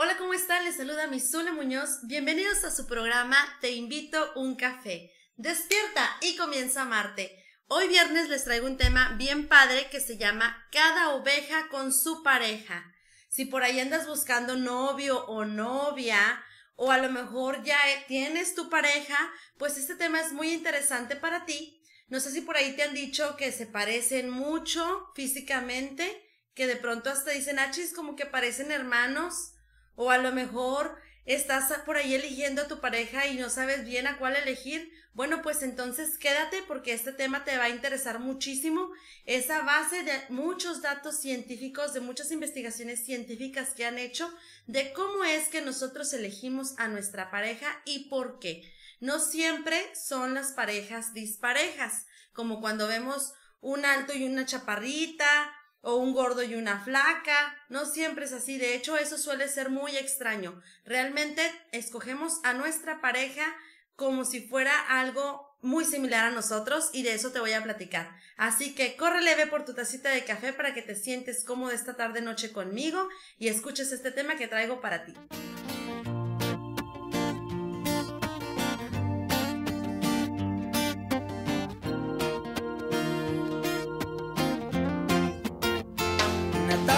Hola, ¿cómo están? Les saluda Misule Muñoz. Bienvenidos a su programa Te invito un café. Despierta y comienza Marte. Hoy viernes les traigo un tema bien padre que se llama Cada oveja con su pareja. Si por ahí andas buscando novio o novia, o a lo mejor ya tienes tu pareja, pues este tema es muy interesante para ti. No sé si por ahí te han dicho que se parecen mucho físicamente, que de pronto hasta dicen, ah, chis, como que parecen hermanos o a lo mejor estás por ahí eligiendo a tu pareja y no sabes bien a cuál elegir, bueno, pues entonces quédate porque este tema te va a interesar muchísimo. Esa base de muchos datos científicos, de muchas investigaciones científicas que han hecho, de cómo es que nosotros elegimos a nuestra pareja y por qué. No siempre son las parejas disparejas, como cuando vemos un alto y una chaparrita, o un gordo y una flaca. No siempre es así. De hecho, eso suele ser muy extraño. Realmente escogemos a nuestra pareja como si fuera algo muy similar a nosotros y de eso te voy a platicar. Así que corre leve por tu tacita de café para que te sientes cómodo esta tarde noche conmigo y escuches este tema que traigo para ti.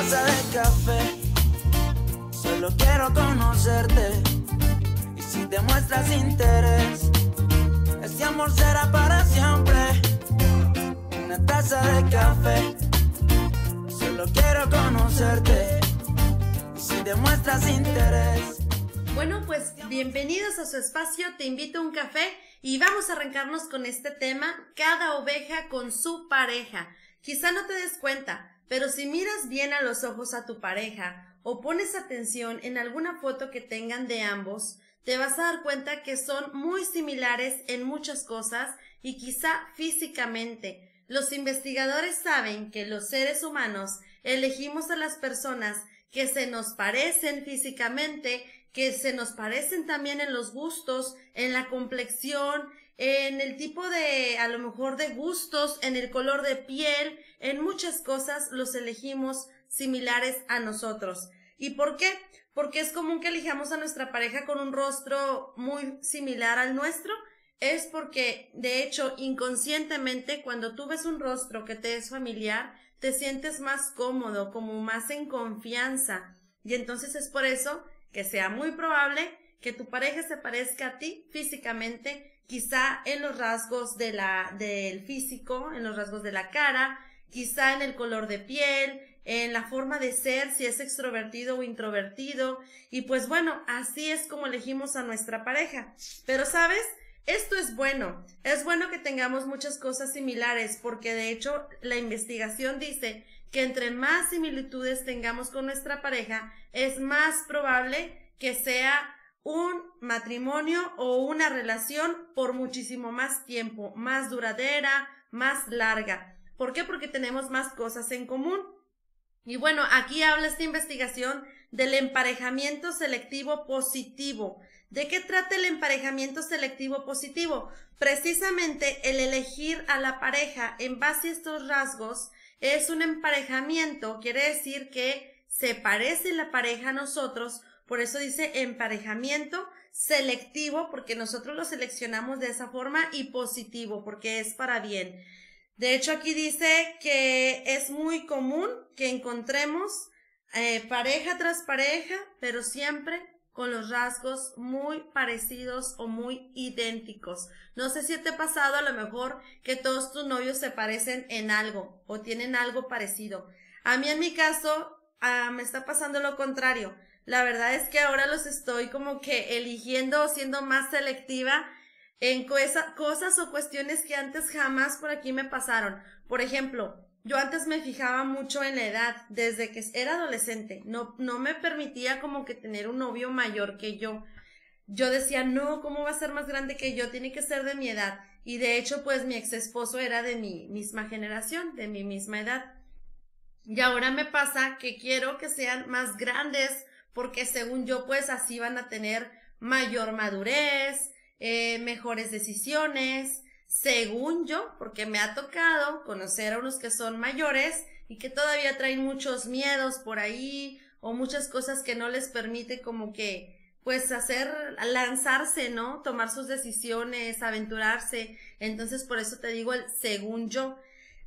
taza de café. Solo quiero conocerte. Y si demuestras interés, este amor será para siempre. Una taza de café. Solo quiero conocerte. si demuestras interés. Bueno, pues bienvenidos a su espacio, te invito a un café y vamos a arrancarnos con este tema, cada oveja con su pareja. Quizá no te des cuenta, pero si miras bien a los ojos a tu pareja o pones atención en alguna foto que tengan de ambos, te vas a dar cuenta que son muy similares en muchas cosas y quizá físicamente. Los investigadores saben que los seres humanos elegimos a las personas que se nos parecen físicamente, que se nos parecen también en los gustos, en la complexión, en el tipo de, a lo mejor, de gustos, en el color de piel, en muchas cosas los elegimos similares a nosotros. ¿Y por qué? Porque es común que elijamos a nuestra pareja con un rostro muy similar al nuestro. Es porque, de hecho, inconscientemente, cuando tú ves un rostro que te es familiar, te sientes más cómodo, como más en confianza. Y entonces es por eso que sea muy probable que tu pareja se parezca a ti físicamente, quizá en los rasgos de la, del físico, en los rasgos de la cara, quizá en el color de piel, en la forma de ser, si es extrovertido o introvertido. Y pues bueno, así es como elegimos a nuestra pareja. Pero sabes, esto es bueno. Es bueno que tengamos muchas cosas similares porque de hecho la investigación dice que entre más similitudes tengamos con nuestra pareja, es más probable que sea un matrimonio o una relación por muchísimo más tiempo, más duradera, más larga. ¿Por qué? Porque tenemos más cosas en común. Y bueno, aquí habla esta investigación del emparejamiento selectivo positivo. ¿De qué trata el emparejamiento selectivo positivo? Precisamente el elegir a la pareja en base a estos rasgos es un emparejamiento, quiere decir que se parece la pareja a nosotros, por eso dice emparejamiento selectivo, porque nosotros lo seleccionamos de esa forma, y positivo, porque es para bien. De hecho, aquí dice que es muy común que encontremos eh, pareja tras pareja, pero siempre con los rasgos muy parecidos o muy idénticos. No sé si te ha pasado a lo mejor que todos tus novios se parecen en algo o tienen algo parecido. A mí en mi caso ah, me está pasando lo contrario. La verdad es que ahora los estoy como que eligiendo o siendo más selectiva en cosas o cuestiones que antes jamás por aquí me pasaron. Por ejemplo, yo antes me fijaba mucho en la edad, desde que era adolescente, no, no me permitía como que tener un novio mayor que yo. Yo decía, no, ¿cómo va a ser más grande que yo? Tiene que ser de mi edad. Y de hecho, pues mi ex esposo era de mi misma generación, de mi misma edad. Y ahora me pasa que quiero que sean más grandes, porque según yo, pues así van a tener mayor madurez, eh, mejores decisiones, según yo, porque me ha tocado conocer a unos que son mayores y que todavía traen muchos miedos por ahí o muchas cosas que no les permite como que pues hacer, lanzarse, ¿no? Tomar sus decisiones, aventurarse. Entonces, por eso te digo el según yo.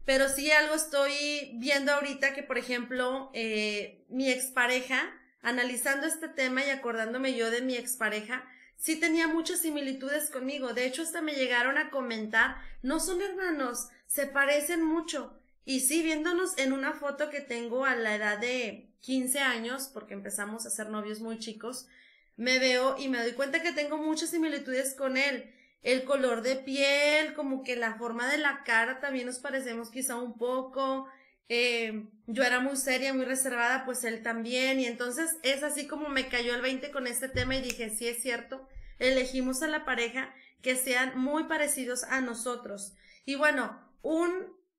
Pero sí algo estoy viendo ahorita que, por ejemplo, eh, mi expareja, analizando este tema y acordándome yo de mi expareja, sí tenía muchas similitudes conmigo. De hecho, hasta me llegaron a comentar, no son hermanos, se parecen mucho. Y sí, viéndonos en una foto que tengo a la edad de 15 años, porque empezamos a ser novios muy chicos, me veo y me doy cuenta que tengo muchas similitudes con él. El color de piel, como que la forma de la cara también nos parecemos quizá un poco. Eh, yo era muy seria, muy reservada, pues él también. Y entonces es así como me cayó el 20 con este tema y dije, sí es cierto, elegimos a la pareja que sean muy parecidos a nosotros. Y bueno, un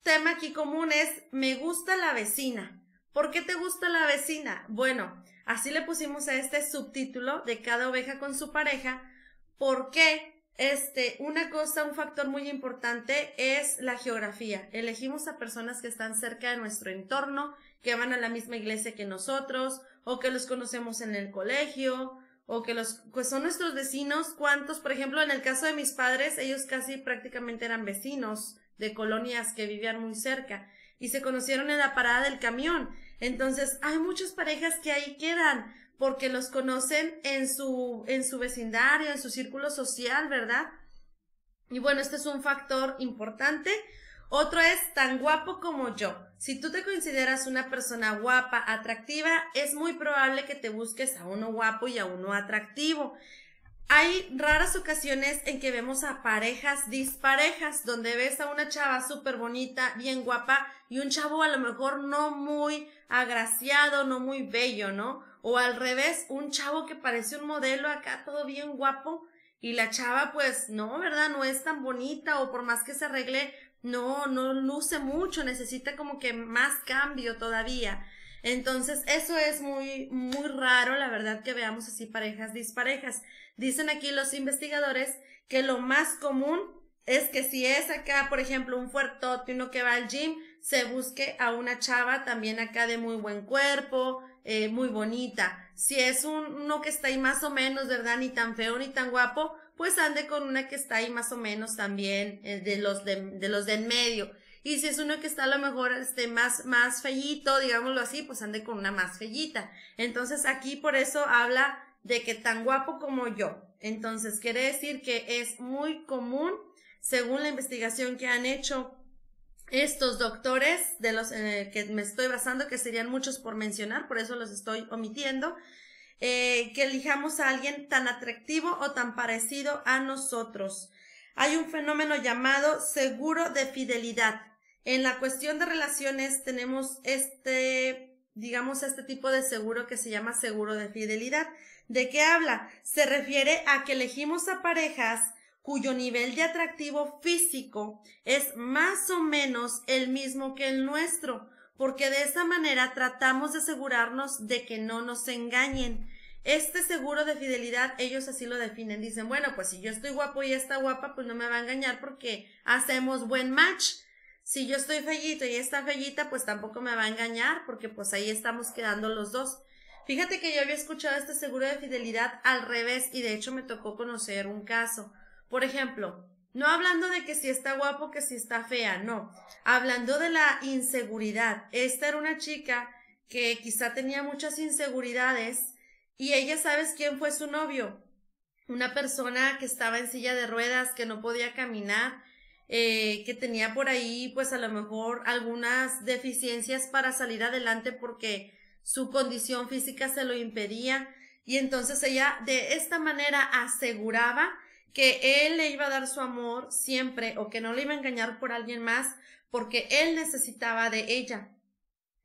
tema aquí común es me gusta la vecina. ¿Por qué te gusta la vecina? Bueno, así le pusimos a este subtítulo de cada oveja con su pareja, porque este, una cosa, un factor muy importante es la geografía. Elegimos a personas que están cerca de nuestro entorno, que van a la misma iglesia que nosotros, o que los conocemos en el colegio, o que los, pues son nuestros vecinos, cuántos, por ejemplo, en el caso de mis padres, ellos casi prácticamente eran vecinos de colonias que vivían muy cerca y se conocieron en la parada del camión. Entonces, hay muchas parejas que ahí quedan porque los conocen en su, en su vecindario, en su círculo social, ¿verdad? Y bueno, este es un factor importante. Otro es tan guapo como yo. Si tú te consideras una persona guapa, atractiva, es muy probable que te busques a uno guapo y a uno atractivo. Hay raras ocasiones en que vemos a parejas disparejas, donde ves a una chava súper bonita, bien guapa, y un chavo a lo mejor no muy agraciado, no muy bello, ¿no? O al revés, un chavo que parece un modelo acá, todo bien guapo, y la chava pues no, ¿verdad? No es tan bonita, o por más que se arregle, no, no luce mucho, necesita como que más cambio todavía. Entonces, eso es muy, muy raro, la verdad, que veamos así parejas disparejas. Dicen aquí los investigadores que lo más común es que si es acá, por ejemplo, un fuertote, uno que va al gym, se busque a una chava también acá de muy buen cuerpo, eh, muy bonita. Si es un, uno que está ahí más o menos, ¿verdad? Ni tan feo ni tan guapo, pues ande con una que está ahí más o menos también, eh, de los de, los de en medio. Y si es uno que está a lo mejor este, más, más fallito digámoslo así, pues ande con una más fallita Entonces aquí por eso habla de que tan guapo como yo. Entonces quiere decir que es muy común, según la investigación que han hecho estos doctores de los eh, que me estoy basando, que serían muchos por mencionar, por eso los estoy omitiendo, eh, que elijamos a alguien tan atractivo o tan parecido a nosotros. Hay un fenómeno llamado seguro de fidelidad. En la cuestión de relaciones tenemos este, digamos, este tipo de seguro que se llama seguro de fidelidad. ¿De qué habla? Se refiere a que elegimos a parejas cuyo nivel de atractivo físico es más o menos el mismo que el nuestro porque de esta manera tratamos de asegurarnos de que no nos engañen. Este seguro de fidelidad, ellos así lo definen. Dicen, bueno, pues si yo estoy guapo y está guapa, pues no me va a engañar porque hacemos buen match. Si yo estoy fallito y está fellita, pues tampoco me va a engañar porque pues ahí estamos quedando los dos. Fíjate que yo había escuchado este seguro de fidelidad al revés y de hecho me tocó conocer un caso. Por ejemplo, no hablando de que si está guapo, que si está fea, no. Hablando de la inseguridad. Esta era una chica que quizá tenía muchas inseguridades y ella sabes quién fue su novio. Una persona que estaba en silla de ruedas, que no podía caminar, eh, que tenía por ahí pues a lo mejor algunas deficiencias para salir adelante porque su condición física se lo impedía. Y entonces ella de esta manera aseguraba que él le iba a dar su amor siempre o que no le iba a engañar por alguien más porque él necesitaba de ella.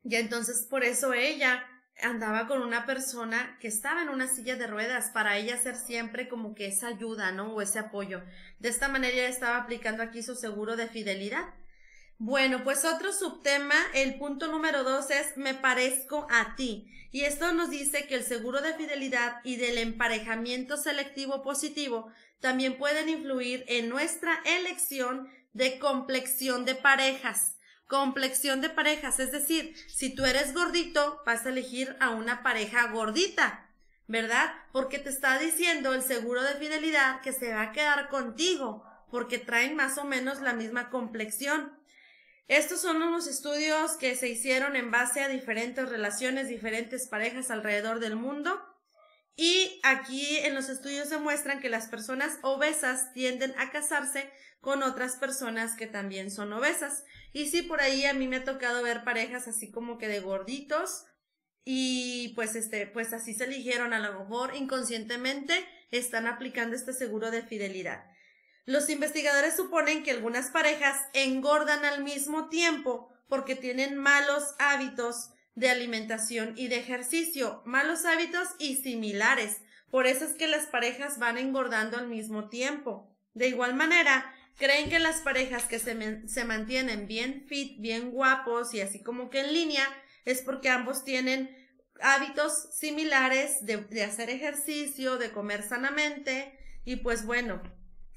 Y entonces por eso ella andaba con una persona que estaba en una silla de ruedas para ella ser siempre como que esa ayuda, ¿no? O ese apoyo. De esta manera ella estaba aplicando aquí su seguro de fidelidad. Bueno, pues otro subtema, el punto número dos es me parezco a ti. Y esto nos dice que el seguro de fidelidad y del emparejamiento selectivo positivo también pueden influir en nuestra elección de complexión de parejas. Complexión de parejas, es decir, si tú eres gordito, vas a elegir a una pareja gordita, ¿verdad? Porque te está diciendo el seguro de fidelidad que se va a quedar contigo, porque traen más o menos la misma complexión. Estos son unos estudios que se hicieron en base a diferentes relaciones, diferentes parejas alrededor del mundo. Y aquí en los estudios demuestran que las personas obesas tienden a casarse con otras personas que también son obesas. Y sí, por ahí a mí me ha tocado ver parejas así como que de gorditos y pues este, pues así se eligieron, a lo mejor inconscientemente están aplicando este seguro de fidelidad. Los investigadores suponen que algunas parejas engordan al mismo tiempo porque tienen malos hábitos de alimentación y de ejercicio, malos hábitos y similares. Por eso es que las parejas van engordando al mismo tiempo. De igual manera, creen que las parejas que se, mantienen bien fit, bien guapos y así como que en línea, es porque ambos tienen hábitos similares de, de, hacer ejercicio, de comer sanamente y pues bueno,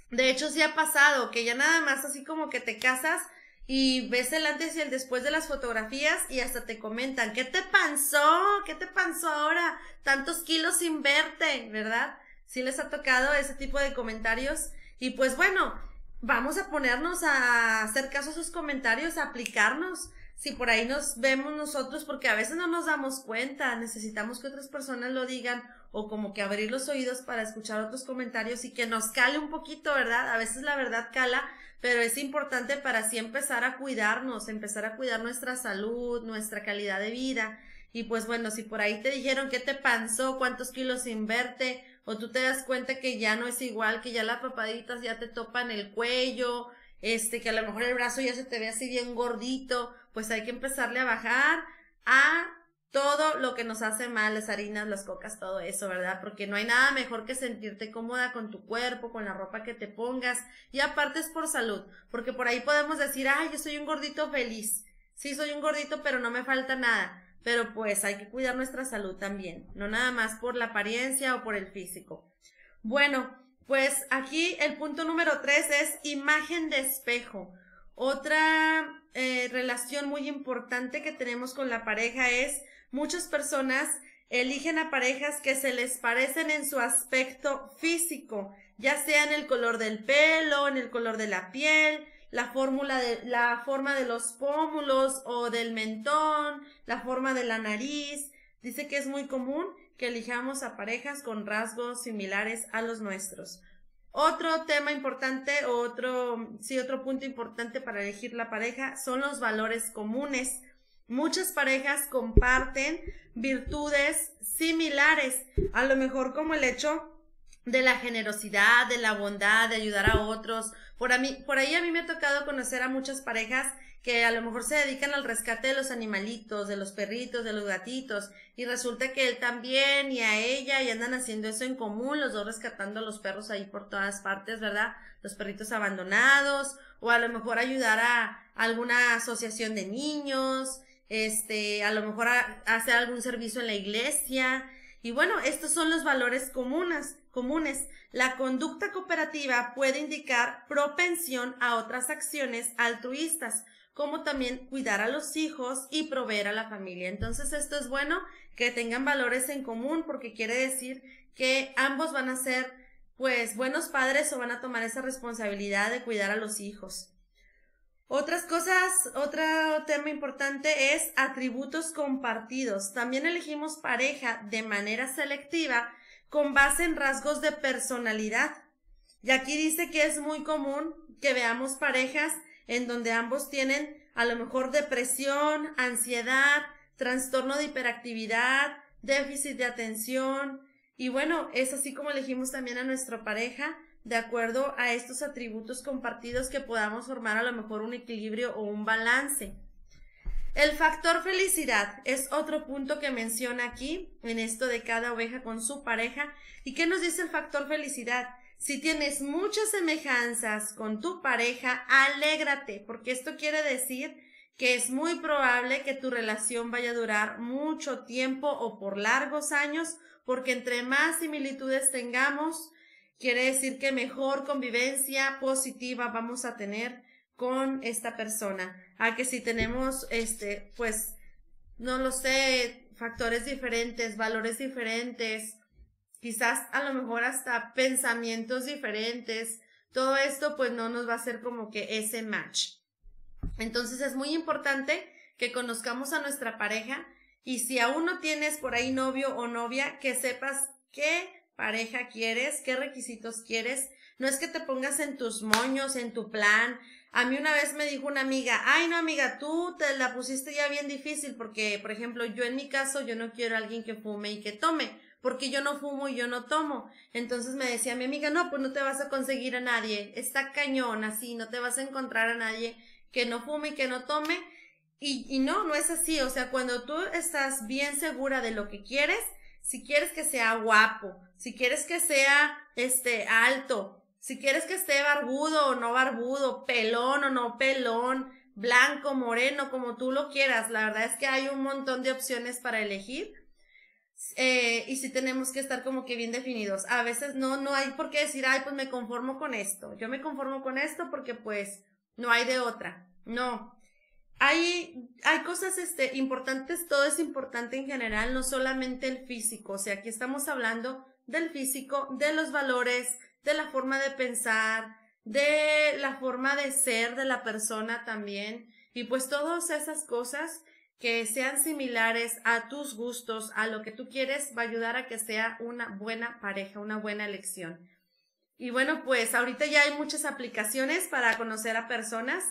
de hecho sí ha pasado que ya nada más así como que te casas y ves el antes y el después de las fotografías y hasta te comentan, ¿qué te pasó? ¿Qué te pasó ahora? Tantos kilos sin ¿verdad? si les ha tocado ese tipo de comentarios. Y pues bueno, vamos a ponernos a hacer caso a sus comentarios, a aplicarnos. Si por ahí nos vemos nosotros, porque a veces no nos damos cuenta, necesitamos que otras personas lo digan o como que abrir los oídos para escuchar otros comentarios y que nos cale un poquito, ¿verdad? A veces la verdad cala, pero es importante para así empezar a cuidarnos, empezar a cuidar nuestra salud, nuestra calidad de vida. Y pues bueno, si por ahí te dijeron qué te panzó, cuántos kilos inverte, o tú te das cuenta que ya no es igual, que ya las papaditas ya te topan el cuello, este, que a lo mejor el brazo ya se te ve así bien gordito, pues hay que empezarle a bajar a todo lo que nos hace mal, las harinas, las cocas, todo eso, ¿verdad? Porque no hay nada mejor que sentirte cómoda con tu cuerpo, con la ropa que te pongas. Y aparte es por salud, porque por ahí podemos decir, ay, yo soy un gordito feliz. Sí, soy un gordito, pero no me falta nada. Pero pues hay que cuidar nuestra salud también, no nada más por la apariencia o por el físico. Bueno, pues aquí el punto número tres es imagen de espejo. Otra eh, relación muy importante que tenemos con la pareja es muchas personas eligen a parejas que se les parecen en su aspecto físico, ya sea en el color del pelo, en el color de la piel, la fórmula de la forma de los pómulos o del mentón, la forma de la nariz. Dice que es muy común que elijamos a parejas con rasgos similares a los nuestros. Otro tema importante, otro, sí, otro punto importante para elegir la pareja son los valores comunes Muchas parejas comparten virtudes similares, a lo mejor como el hecho de la generosidad, de la bondad, de ayudar a otros. Por, a mí, por ahí a mí me ha tocado conocer a muchas parejas que a lo mejor se dedican al rescate de los animalitos, de los perritos, de los gatitos, y resulta que él también y a ella y andan haciendo eso en común, los dos rescatando a los perros ahí por todas partes, ¿verdad? Los perritos abandonados, o a lo mejor ayudar a alguna asociación de niños, este, a lo mejor hacer algún servicio en la iglesia. Y bueno, estos son los valores comunes, comunes. La conducta cooperativa puede indicar propensión a otras acciones altruistas, como también cuidar a los hijos y proveer a la familia. Entonces esto es bueno que tengan valores en común porque quiere decir que ambos van a ser pues buenos padres o van a tomar esa responsabilidad de cuidar a los hijos. Otras cosas, otro tema importante es atributos compartidos. También elegimos pareja de manera selectiva con base en rasgos de personalidad. Y aquí dice que es muy común que veamos parejas en donde ambos tienen a lo mejor depresión, ansiedad, trastorno de hiperactividad, déficit de atención. Y bueno, es así como elegimos también a nuestra pareja de acuerdo a estos atributos compartidos que podamos formar a lo mejor un equilibrio o un balance. El factor felicidad es otro punto que menciona aquí en esto de cada oveja con su pareja. ¿Y qué nos dice el factor felicidad? Si tienes muchas semejanzas con tu pareja, alégrate, porque esto quiere decir que es muy probable que tu relación vaya a durar mucho tiempo o por largos años, porque entre más similitudes tengamos, Quiere decir que mejor convivencia positiva vamos a tener con esta persona. A que si tenemos, este, pues, no lo sé, factores diferentes, valores diferentes, quizás a lo mejor hasta pensamientos diferentes, todo esto pues no nos va a hacer como que ese match. Entonces es muy importante que conozcamos a nuestra pareja y si aún no tienes por ahí novio o novia, que sepas que pareja quieres, qué requisitos quieres. No es que te pongas en tus moños, en tu plan. A mí una vez me dijo una amiga, ay no amiga, tú te la pusiste ya bien difícil porque, por ejemplo, yo en mi caso, yo no quiero a alguien que fume y que tome, porque yo no fumo y yo no tomo. Entonces me decía mi amiga, no, pues no te vas a conseguir a nadie, está cañón así, no te vas a encontrar a nadie que no fume y que no tome. Y, y no, no es así, o sea, cuando tú estás bien segura de lo que quieres, si quieres que sea guapo, si quieres que sea este alto, si quieres que esté barbudo o no barbudo, pelón o no pelón, blanco, moreno, como tú lo quieras. La verdad es que hay un montón de opciones para elegir. Eh, y sí tenemos que estar como que bien definidos. A veces no, no hay por qué decir, ay, pues me conformo con esto. Yo me conformo con esto porque pues no hay de otra. No, hay, hay cosas este, importantes, todo es importante en general, no solamente el físico, o sea, aquí estamos hablando del físico, de los valores, de la forma de pensar, de la forma de ser de la persona también, y pues todas esas cosas que sean similares a tus gustos, a lo que tú quieres, va a ayudar a que sea una buena pareja, una buena elección. Y bueno, pues ahorita ya hay muchas aplicaciones para conocer a personas.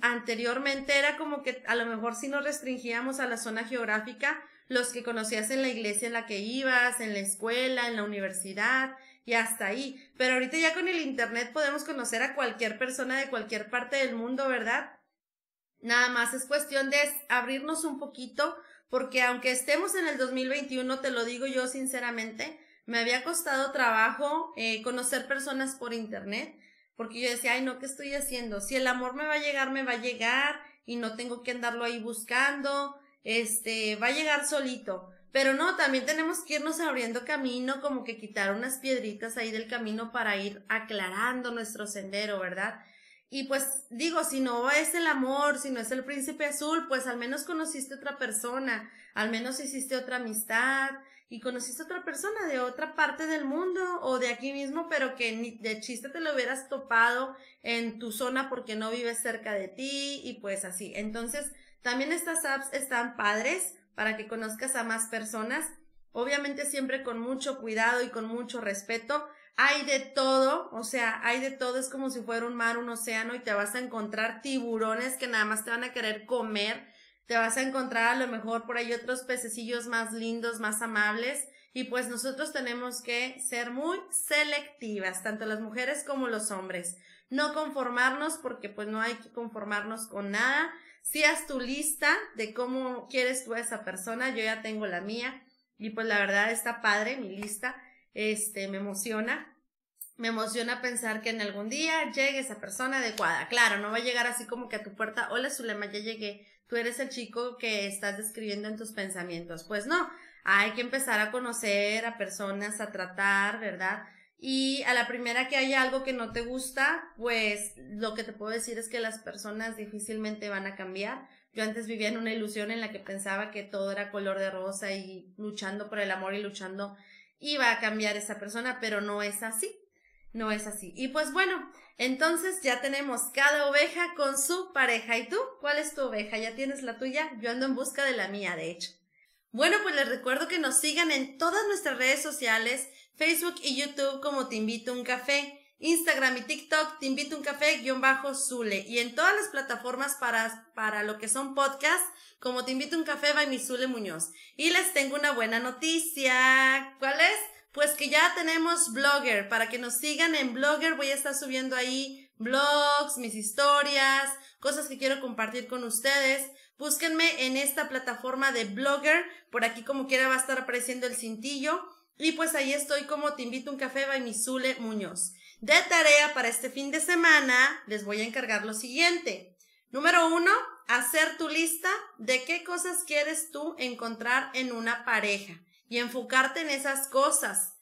Anteriormente era como que a lo mejor si nos restringíamos a la zona geográfica, los que conocías en la iglesia en la que ibas, en la escuela, en la universidad y hasta ahí. Pero ahorita ya con el Internet podemos conocer a cualquier persona de cualquier parte del mundo, ¿verdad? Nada más es cuestión de abrirnos un poquito, porque aunque estemos en el 2021, te lo digo yo sinceramente, me había costado trabajo eh, conocer personas por Internet porque yo decía, ay, no, ¿qué estoy haciendo? Si el amor me va a llegar, me va a llegar y no tengo que andarlo ahí buscando, este, va a llegar solito. Pero no, también tenemos que irnos abriendo camino, como que quitar unas piedritas ahí del camino para ir aclarando nuestro sendero, ¿verdad? Y pues digo, si no es el amor, si no es el príncipe azul, pues al menos conociste otra persona, al menos hiciste otra amistad, y conociste a otra persona de otra parte del mundo o de aquí mismo, pero que ni de chiste te lo hubieras topado en tu zona porque no vives cerca de ti y pues así. Entonces, también estas apps están padres para que conozcas a más personas, obviamente siempre con mucho cuidado y con mucho respeto. Hay de todo, o sea, hay de todo, es como si fuera un mar, un océano y te vas a encontrar tiburones que nada más te van a querer comer te vas a encontrar a lo mejor por ahí otros pececillos más lindos, más amables. Y pues nosotros tenemos que ser muy selectivas, tanto las mujeres como los hombres. No conformarnos porque pues no hay que conformarnos con nada. Si haz tu lista de cómo quieres tú a esa persona, yo ya tengo la mía. Y pues la verdad está padre mi lista. Este, me emociona. Me emociona pensar que en algún día llegue esa persona adecuada. Claro, no va a llegar así como que a tu puerta, hola Zulema, ya llegué tú eres el chico que estás describiendo en tus pensamientos. Pues no, hay que empezar a conocer a personas, a tratar, ¿verdad? Y a la primera que haya algo que no te gusta, pues lo que te puedo decir es que las personas difícilmente van a cambiar. Yo antes vivía en una ilusión en la que pensaba que todo era color de rosa y luchando por el amor y luchando iba a cambiar esa persona, pero no es así no es así. Y pues bueno, entonces ya tenemos cada oveja con su pareja. ¿Y tú? ¿Cuál es tu oveja? ¿Ya tienes la tuya? Yo ando en busca de la mía, de hecho. Bueno, pues les recuerdo que nos sigan en todas nuestras redes sociales, Facebook y YouTube como Te Invito un Café, Instagram y TikTok Te Invito un Café guión bajo Zule y en todas las plataformas para, para lo que son podcasts como Te Invito un Café by Zule Muñoz. Y les tengo una buena noticia. ¿Cuál es? Pues que ya tenemos Blogger. Para que nos sigan en Blogger, voy a estar subiendo ahí blogs, mis historias, cosas que quiero compartir con ustedes. Búsquenme en esta plataforma de Blogger. Por aquí, como quiera, va a estar apareciendo el cintillo. Y pues ahí estoy como Te Invito a un Café by Misule Muñoz. De tarea para este fin de semana, les voy a encargar lo siguiente. Número uno, hacer tu lista de qué cosas quieres tú encontrar en una pareja y enfocarte en esas cosas.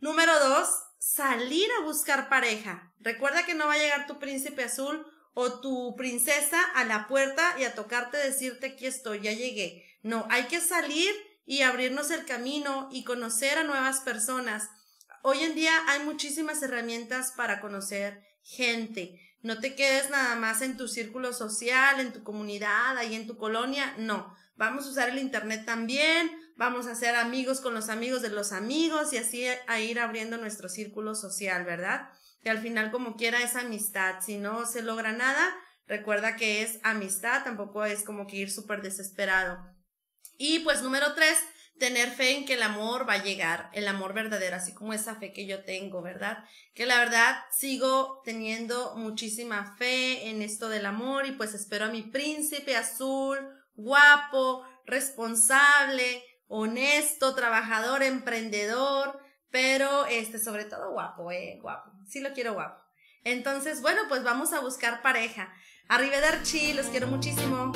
Número dos, salir a buscar pareja. Recuerda que no va a llegar tu príncipe azul o tu princesa a la puerta y a tocarte decirte que estoy, ya llegué. No, hay que salir y abrirnos el camino y conocer a nuevas personas. Hoy en día hay muchísimas herramientas para conocer gente. No te quedes nada más en tu círculo social, en tu comunidad, ahí en tu colonia. No, vamos a usar el Internet también, vamos a ser amigos con los amigos de los amigos y así a ir abriendo nuestro círculo social, ¿verdad? Que al final como quiera es amistad, si no se logra nada, recuerda que es amistad, tampoco es como que ir súper desesperado. Y pues número tres, tener fe en que el amor va a llegar, el amor verdadero, así como esa fe que yo tengo, ¿verdad? Que la verdad sigo teniendo muchísima fe en esto del amor y pues espero a mi príncipe azul, guapo, responsable, honesto, trabajador, emprendedor, pero este, sobre todo guapo, eh, guapo. Sí lo quiero guapo. Entonces, bueno, pues vamos a buscar pareja. Arrivederci, los quiero muchísimo.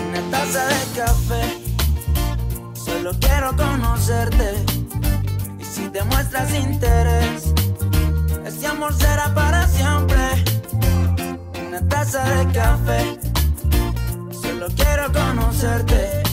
Una taza de café, solo quiero conocerte. Y si te muestras interés amor será para siempre. Una taza de café. Solo quiero conocerte